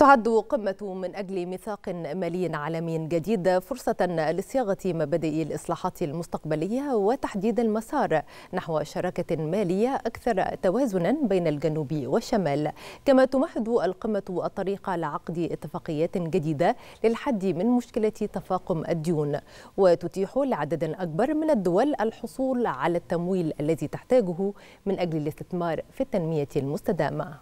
تعد قمة من أجل ميثاق مالي عالمي جديد فرصة لصياغة مبادئ الإصلاحات المستقبلية وتحديد المسار نحو شراكة مالية أكثر توازنا بين الجنوب والشمال كما تمهد القمة الطريق لعقد اتفاقيات جديدة للحد من مشكلة تفاقم الديون وتتيح لعدد أكبر من الدول الحصول على التمويل الذي تحتاجه من أجل الاستثمار في التنمية المستدامة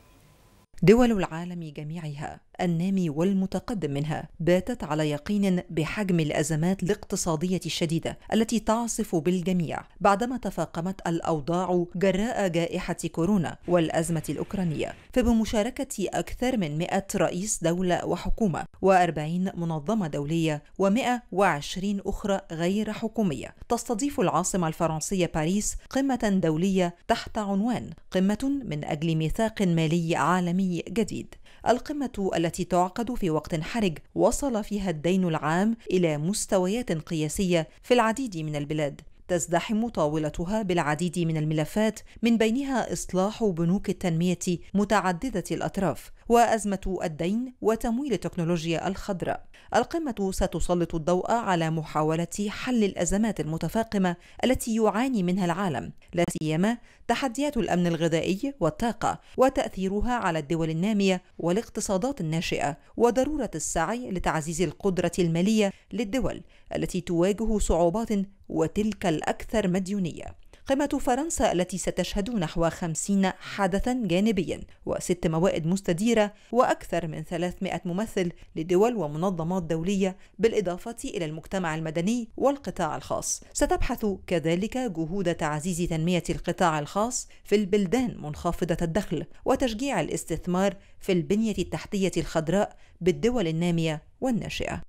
دول العالم جميعها النامي والمتقدم منها باتت على يقين بحجم الأزمات الاقتصادية الشديدة التي تعصف بالجميع بعدما تفاقمت الأوضاع جراء جائحة كورونا والأزمة الأوكرانية فبمشاركة أكثر من 100 رئيس دولة وحكومة و40 منظمة دولية و120 أخرى غير حكومية تستضيف العاصمة الفرنسية باريس قمة دولية تحت عنوان قمة من أجل ميثاق مالي عالمي جديد القمة التي تعقد في وقت حرج وصل فيها الدين العام إلى مستويات قياسية في العديد من البلاد تزدحم طاولتها بالعديد من الملفات من بينها إصلاح بنوك التنمية متعددة الأطراف وأزمة الدين وتمويل التكنولوجيا الخضراء. القمة ستسلط الضوء على محاولة حل الأزمات المتفاقمة التي يعاني منها العالم، لا سيما تحديات الأمن الغذائي والطاقة وتأثيرها على الدول النامية والاقتصادات الناشئة، وضرورة السعي لتعزيز القدرة المالية للدول التي تواجه صعوبات وتلك الأكثر مديونية قمة فرنسا التي ستشهد نحو 50 حدثا جانبيا وست موائد مستديرة وأكثر من 300 ممثل لدول ومنظمات دولية بالإضافة إلى المجتمع المدني والقطاع الخاص ستبحث كذلك جهود تعزيز تنمية القطاع الخاص في البلدان منخفضة الدخل وتشجيع الاستثمار في البنية التحتية الخضراء بالدول النامية والناشئة